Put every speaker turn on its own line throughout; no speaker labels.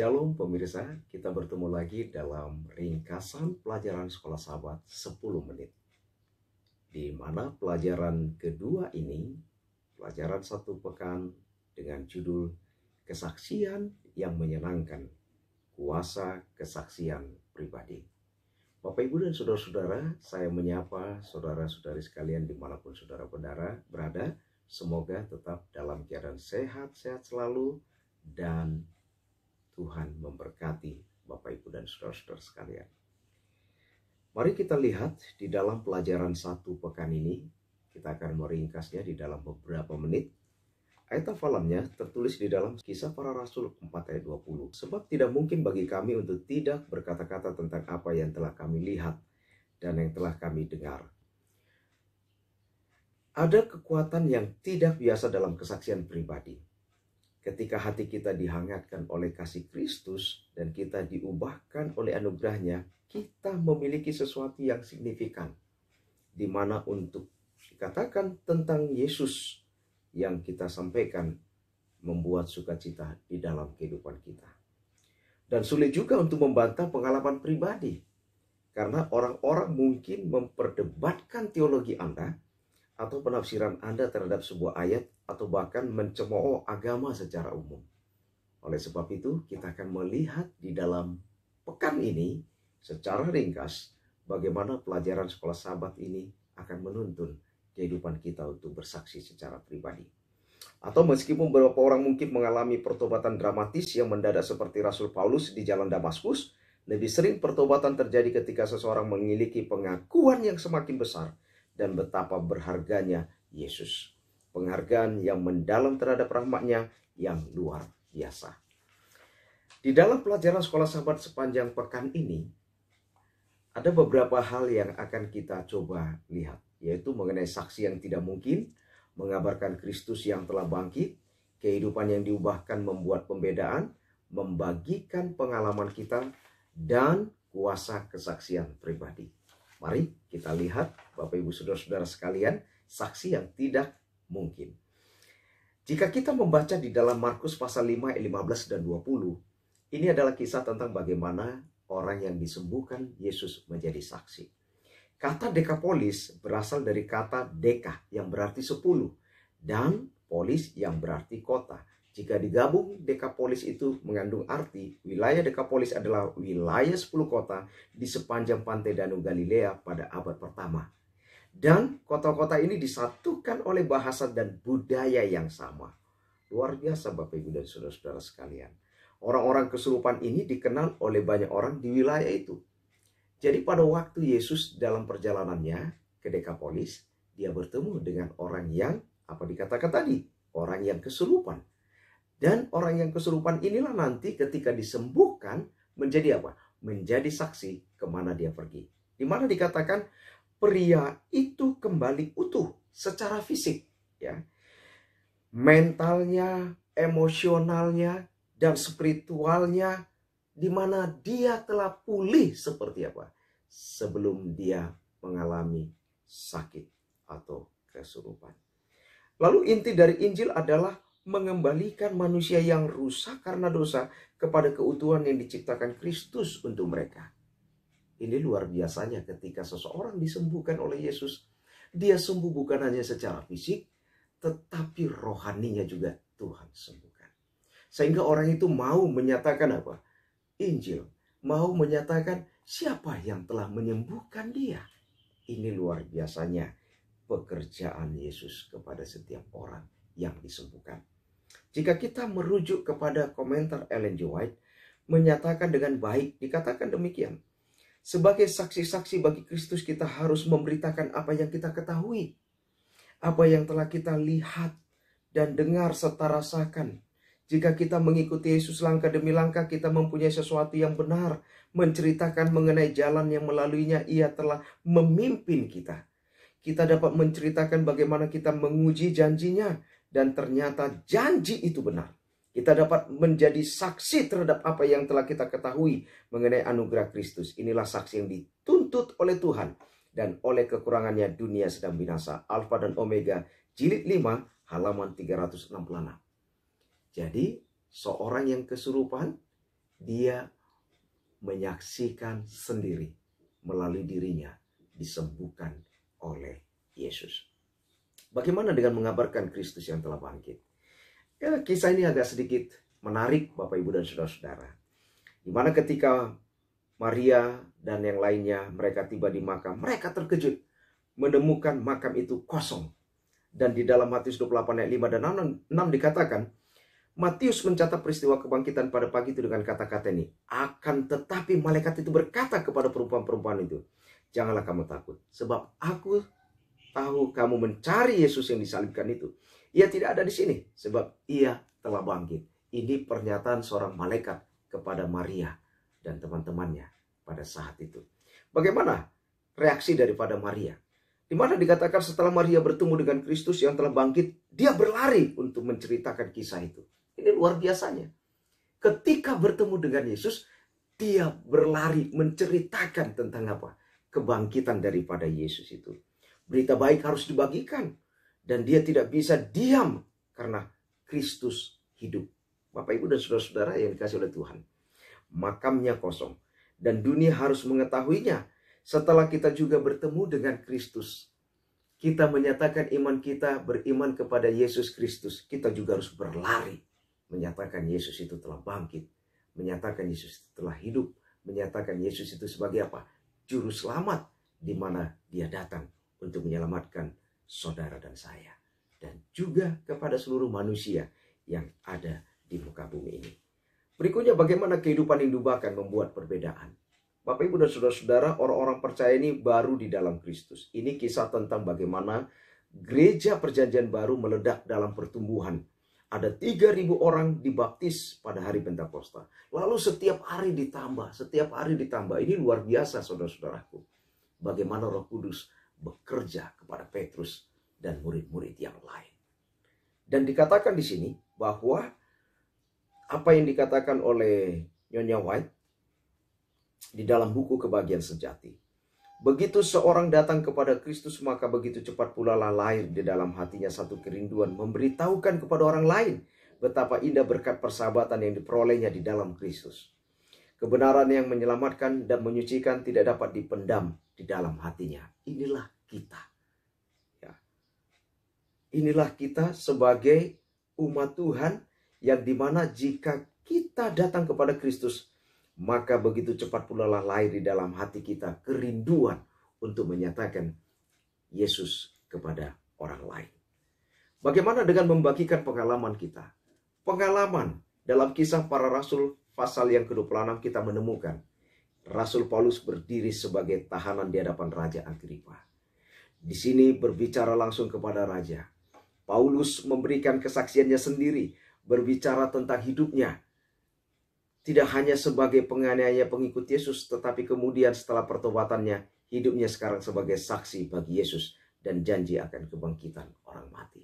Shalom pemirsa, kita bertemu lagi dalam ringkasan pelajaran sekolah sahabat 10 menit. Di mana pelajaran kedua ini, pelajaran satu pekan dengan judul Kesaksian yang Menyenangkan, Kuasa Kesaksian Pribadi. Bapak Ibu dan Saudara-saudara, saya menyapa saudara-saudari sekalian dimanapun saudara saudara berada. Semoga tetap dalam keadaan sehat-sehat selalu dan Tuhan memberkati Bapak Ibu dan saudara-saudara sekalian. Mari kita lihat di dalam pelajaran satu pekan ini, kita akan meringkasnya di dalam beberapa menit. Ayat hafalannya tertulis di dalam kisah para rasul 4 ayat 20. Sebab tidak mungkin bagi kami untuk tidak berkata-kata tentang apa yang telah kami lihat dan yang telah kami dengar. Ada kekuatan yang tidak biasa dalam kesaksian pribadi. Ketika hati kita dihangatkan oleh kasih Kristus dan kita diubahkan oleh anugerahnya, kita memiliki sesuatu yang signifikan. Di mana untuk dikatakan tentang Yesus yang kita sampaikan membuat sukacita di dalam kehidupan kita. Dan sulit juga untuk membantah pengalaman pribadi. Karena orang-orang mungkin memperdebatkan teologi Anda, atau penafsiran Anda terhadap sebuah ayat atau bahkan mencemooh agama secara umum. Oleh sebab itu, kita akan melihat di dalam pekan ini secara ringkas bagaimana pelajaran sekolah sahabat ini akan menuntun kehidupan kita untuk bersaksi secara pribadi. Atau meskipun beberapa orang mungkin mengalami pertobatan dramatis yang mendadak seperti Rasul Paulus di jalan Damaskus, lebih sering pertobatan terjadi ketika seseorang memiliki pengakuan yang semakin besar – dan betapa berharganya Yesus. Penghargaan yang mendalam terhadap rahmatnya yang luar biasa. Di dalam pelajaran sekolah sahabat sepanjang pekan ini, ada beberapa hal yang akan kita coba lihat, yaitu mengenai saksi yang tidak mungkin, mengabarkan Kristus yang telah bangkit, kehidupan yang diubahkan membuat pembedaan, membagikan pengalaman kita, dan kuasa kesaksian pribadi. Mari kita lihat Bapak Ibu Saudara-saudara sekalian, saksi yang tidak mungkin. Jika kita membaca di dalam Markus pasal 5 ayat 15 dan 20, ini adalah kisah tentang bagaimana orang yang disembuhkan Yesus menjadi saksi. Kata dekapolis berasal dari kata deka yang berarti 10 dan polis yang berarti kota. Jika digabung, Dekapolis itu mengandung arti wilayah Dekapolis adalah wilayah 10 kota di sepanjang pantai Danau Galilea pada abad pertama. Dan kota-kota ini disatukan oleh bahasa dan budaya yang sama. Luar biasa Bapak Ibu dan Saudara-saudara sekalian. Orang-orang kesurupan ini dikenal oleh banyak orang di wilayah itu. Jadi pada waktu Yesus dalam perjalanannya ke Dekapolis, dia bertemu dengan orang yang apa dikatakan tadi, orang yang kesurupan dan orang yang kesurupan inilah nanti ketika disembuhkan menjadi apa? Menjadi saksi kemana dia pergi. Di mana dikatakan pria itu kembali utuh secara fisik, ya. Mentalnya, emosionalnya, dan spiritualnya di mana dia telah pulih seperti apa sebelum dia mengalami sakit atau kesurupan. Lalu inti dari Injil adalah mengembalikan manusia yang rusak karena dosa kepada keutuhan yang diciptakan Kristus untuk mereka. Ini luar biasanya ketika seseorang disembuhkan oleh Yesus. Dia sembuh bukan hanya secara fisik, tetapi rohaninya juga Tuhan sembuhkan. Sehingga orang itu mau menyatakan apa? Injil. Mau menyatakan siapa yang telah menyembuhkan dia. Ini luar biasanya pekerjaan Yesus kepada setiap orang yang disembuhkan. Jika kita merujuk kepada komentar Ellen G. White, menyatakan dengan baik, dikatakan demikian. Sebagai saksi-saksi bagi Kristus kita harus memberitakan apa yang kita ketahui. Apa yang telah kita lihat dan dengar serta rasakan. Jika kita mengikuti Yesus langkah demi langkah, kita mempunyai sesuatu yang benar, menceritakan mengenai jalan yang melaluinya ia telah memimpin kita. Kita dapat menceritakan bagaimana kita menguji janjinya, dan ternyata janji itu benar. Kita dapat menjadi saksi terhadap apa yang telah kita ketahui mengenai anugerah Kristus. Inilah saksi yang dituntut oleh Tuhan dan oleh kekurangannya dunia sedang binasa. Alfa dan Omega, jilid 5, halaman 366. Jadi, seorang yang kesurupan, dia menyaksikan sendiri melalui dirinya disembuhkan oleh Yesus. Bagaimana dengan mengabarkan Kristus yang telah bangkit? Ya, kisah ini agak sedikit menarik Bapak Ibu dan Saudara-saudara. Di mana ketika Maria dan yang lainnya mereka tiba di makam, mereka terkejut menemukan makam itu kosong. Dan di dalam Matius 28 ayat 5 dan 6 dikatakan, Matius mencatat peristiwa kebangkitan pada pagi itu dengan kata-kata ini. Akan tetapi malaikat itu berkata kepada perempuan-perempuan itu, Janganlah kamu takut, sebab aku tahu kamu mencari Yesus yang disalibkan itu. Ia tidak ada di sini sebab ia telah bangkit. Ini pernyataan seorang malaikat kepada Maria dan teman-temannya pada saat itu. Bagaimana reaksi daripada Maria? Di mana dikatakan setelah Maria bertemu dengan Kristus yang telah bangkit, dia berlari untuk menceritakan kisah itu. Ini luar biasanya. Ketika bertemu dengan Yesus, dia berlari menceritakan tentang apa? Kebangkitan daripada Yesus itu. Berita baik harus dibagikan. Dan dia tidak bisa diam karena Kristus hidup. Bapak Ibu dan Saudara-saudara yang dikasih oleh Tuhan. Makamnya kosong. Dan dunia harus mengetahuinya. Setelah kita juga bertemu dengan Kristus. Kita menyatakan iman kita beriman kepada Yesus Kristus. Kita juga harus berlari. Menyatakan Yesus itu telah bangkit. Menyatakan Yesus itu telah hidup. Menyatakan Yesus itu sebagai apa? Juru selamat di mana dia datang untuk menyelamatkan saudara dan saya dan juga kepada seluruh manusia yang ada di muka bumi ini. Berikutnya bagaimana kehidupan yang bahkan membuat perbedaan. Bapak Ibu dan Saudara-saudara, orang-orang percaya ini baru di dalam Kristus. Ini kisah tentang bagaimana gereja perjanjian baru meledak dalam pertumbuhan. Ada 3.000 orang dibaptis pada hari Pentakosta. Lalu setiap hari ditambah, setiap hari ditambah. Ini luar biasa saudara-saudaraku. Bagaimana roh kudus bekerja kepada Petrus dan murid-murid yang lain. Dan dikatakan di sini bahwa apa yang dikatakan oleh Nyonya White di dalam buku Kebahagiaan Sejati. Begitu seorang datang kepada Kristus maka begitu cepat pula lah lahir di dalam hatinya satu kerinduan memberitahukan kepada orang lain betapa indah berkat persahabatan yang diperolehnya di dalam Kristus. Kebenaran yang menyelamatkan dan menyucikan tidak dapat dipendam di dalam hatinya. Inilah kita. Ya. Inilah kita sebagai umat Tuhan yang dimana jika kita datang kepada Kristus, maka begitu cepat pula lah lahir di dalam hati kita kerinduan untuk menyatakan Yesus kepada orang lain. Bagaimana dengan membagikan pengalaman kita? Pengalaman dalam kisah para rasul pasal yang ke-26 kita menemukan Rasul Paulus berdiri sebagai tahanan di hadapan Raja Agripa. Di sini berbicara langsung kepada raja. Paulus memberikan kesaksiannya sendiri, berbicara tentang hidupnya. Tidak hanya sebagai penganiaya pengikut Yesus, tetapi kemudian setelah pertobatannya, hidupnya sekarang sebagai saksi bagi Yesus dan janji akan kebangkitan orang mati.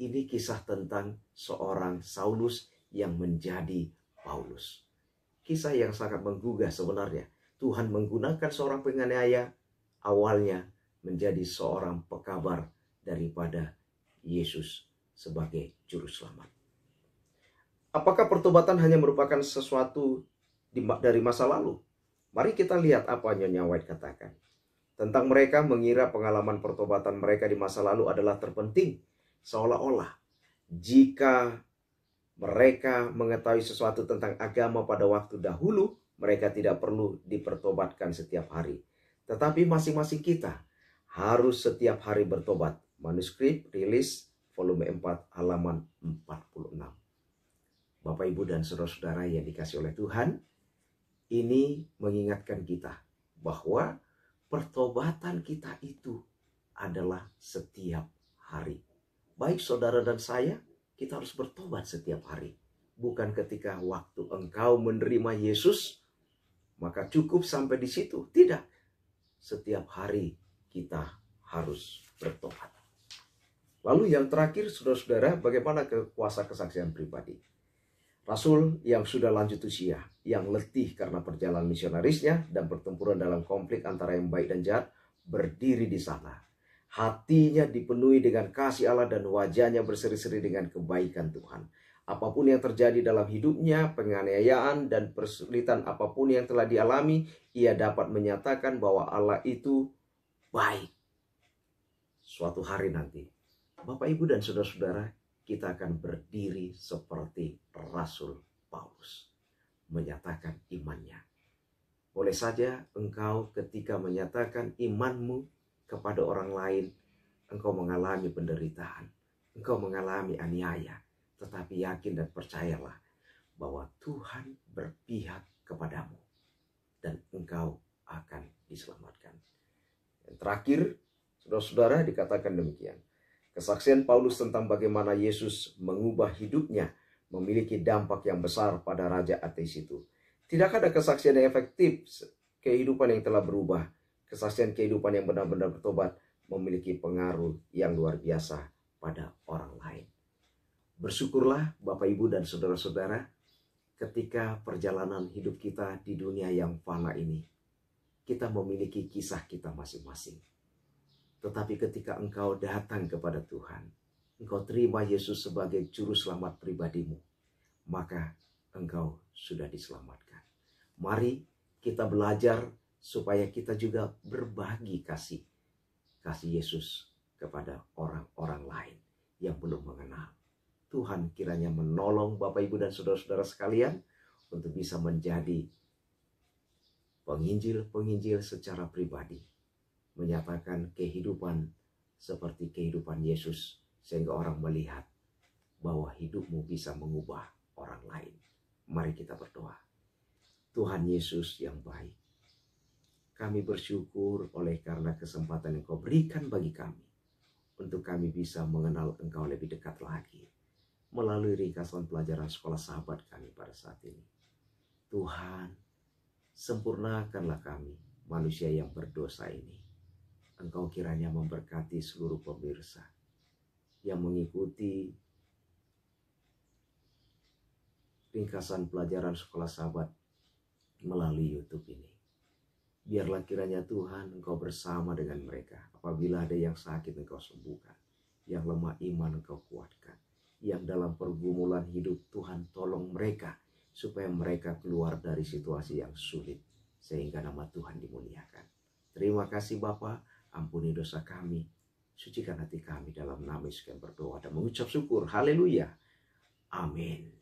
Ini kisah tentang seorang Saulus yang menjadi Paulus. Kisah yang sangat menggugah sebenarnya. Tuhan menggunakan seorang penganiaya awalnya menjadi seorang pekabar daripada Yesus sebagai juru selamat. Apakah pertobatan hanya merupakan sesuatu dari masa lalu? Mari kita lihat apa Nyonya White katakan. Tentang mereka mengira pengalaman pertobatan mereka di masa lalu adalah terpenting. Seolah-olah jika mereka mengetahui sesuatu tentang agama pada waktu dahulu, mereka tidak perlu dipertobatkan setiap hari. Tetapi masing-masing kita harus setiap hari bertobat. Manuskrip rilis volume 4 halaman 46. Bapak Ibu dan saudara-saudara yang dikasih oleh Tuhan, ini mengingatkan kita bahwa pertobatan kita itu adalah setiap hari. Baik saudara dan saya kita harus bertobat setiap hari. Bukan ketika waktu engkau menerima Yesus, maka cukup sampai di situ. Tidak. Setiap hari kita harus bertobat. Lalu yang terakhir, saudara-saudara, bagaimana kekuasa kesaksian pribadi? Rasul yang sudah lanjut usia, yang letih karena perjalanan misionarisnya dan pertempuran dalam konflik antara yang baik dan jahat, berdiri di sana hatinya dipenuhi dengan kasih Allah dan wajahnya berseri-seri dengan kebaikan Tuhan. Apapun yang terjadi dalam hidupnya, penganiayaan dan persulitan apapun yang telah dialami, ia dapat menyatakan bahwa Allah itu baik. Suatu hari nanti, Bapak Ibu dan saudara-saudara, kita akan berdiri seperti Rasul Paulus menyatakan imannya. Boleh saja engkau ketika menyatakan imanmu kepada orang lain, engkau mengalami penderitaan, engkau mengalami aniaya, tetapi yakin dan percayalah bahwa Tuhan berpihak kepadamu dan engkau akan diselamatkan. Yang terakhir, saudara-saudara dikatakan demikian. Kesaksian Paulus tentang bagaimana Yesus mengubah hidupnya memiliki dampak yang besar pada raja ateis itu. Tidak ada kesaksian yang efektif kehidupan yang telah berubah Kesaksian kehidupan yang benar-benar bertobat memiliki pengaruh yang luar biasa pada orang lain. Bersyukurlah Bapak Ibu dan saudara-saudara ketika perjalanan hidup kita di dunia yang fana ini. Kita memiliki kisah kita masing-masing. Tetapi ketika engkau datang kepada Tuhan, engkau terima Yesus sebagai juru selamat pribadimu, maka engkau sudah diselamatkan. Mari kita belajar supaya kita juga berbagi kasih kasih Yesus kepada orang-orang lain yang belum mengenal. Tuhan kiranya menolong Bapak Ibu dan saudara-saudara sekalian untuk bisa menjadi penginjil-penginjil secara pribadi, menyatakan kehidupan seperti kehidupan Yesus sehingga orang melihat bahwa hidupmu bisa mengubah orang lain. Mari kita berdoa. Tuhan Yesus yang baik, kami bersyukur oleh karena kesempatan yang kau berikan bagi kami. Untuk kami bisa mengenal engkau lebih dekat lagi. Melalui ringkasan pelajaran sekolah sahabat kami pada saat ini. Tuhan, sempurnakanlah kami, manusia yang berdosa ini. Engkau kiranya memberkati seluruh pemirsa yang mengikuti ringkasan pelajaran sekolah sahabat melalui YouTube ini. Biarlah kiranya Tuhan engkau bersama dengan mereka. Apabila ada yang sakit engkau sembuhkan. Yang lemah iman engkau kuatkan. Yang dalam pergumulan hidup Tuhan tolong mereka. Supaya mereka keluar dari situasi yang sulit. Sehingga nama Tuhan dimuliakan. Terima kasih Bapa, ampuni dosa kami. Sucikan hati kami dalam nama Yesus yang berdoa dan mengucap syukur. Haleluya. Amin.